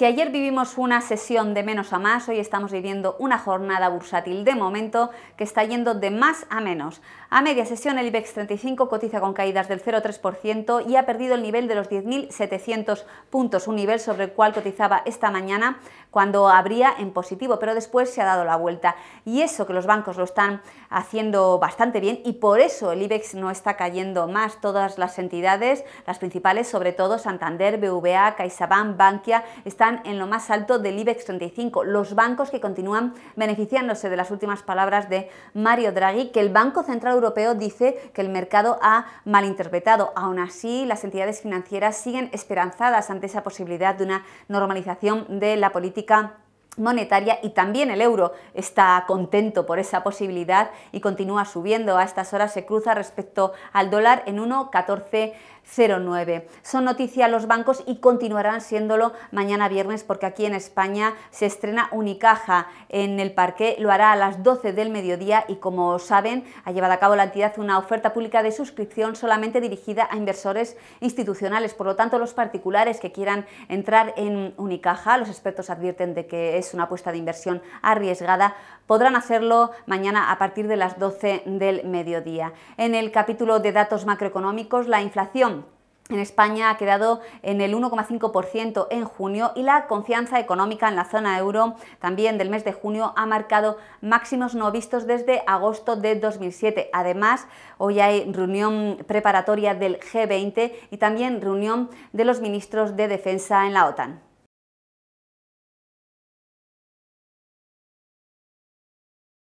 Si ayer vivimos una sesión de menos a más, hoy estamos viviendo una jornada bursátil de momento que está yendo de más a menos. A media sesión el IBEX 35 cotiza con caídas del 0,3% y ha perdido el nivel de los 10.700 puntos, un nivel sobre el cual cotizaba esta mañana cuando abría en positivo, pero después se ha dado la vuelta. Y eso que los bancos lo están haciendo bastante bien y por eso el IBEX no está cayendo más. Todas las entidades, las principales, sobre todo Santander, BVA, CaixaBank, Bankia, están en lo más alto del IBEX 35, los bancos que continúan beneficiándose de las últimas palabras de Mario Draghi, que el Banco Central Europeo dice que el mercado ha malinterpretado. Aún así, las entidades financieras siguen esperanzadas ante esa posibilidad de una normalización de la política monetaria y también el euro está contento por esa posibilidad y continúa subiendo. A estas horas se cruza respecto al dólar en 1,1409. Son noticia los bancos y continuarán siéndolo mañana viernes porque aquí en España se estrena Unicaja en el parque. Lo hará a las 12 del mediodía y como saben ha llevado a cabo la entidad una oferta pública de suscripción solamente dirigida a inversores institucionales. Por lo tanto, los particulares que quieran entrar en Unicaja, los expertos advierten de que es una apuesta de inversión arriesgada, podrán hacerlo mañana a partir de las 12 del mediodía. En el capítulo de datos macroeconómicos, la inflación en España ha quedado en el 1,5% en junio y la confianza económica en la zona euro también del mes de junio ha marcado máximos no vistos desde agosto de 2007. Además, hoy hay reunión preparatoria del G20 y también reunión de los ministros de defensa en la OTAN.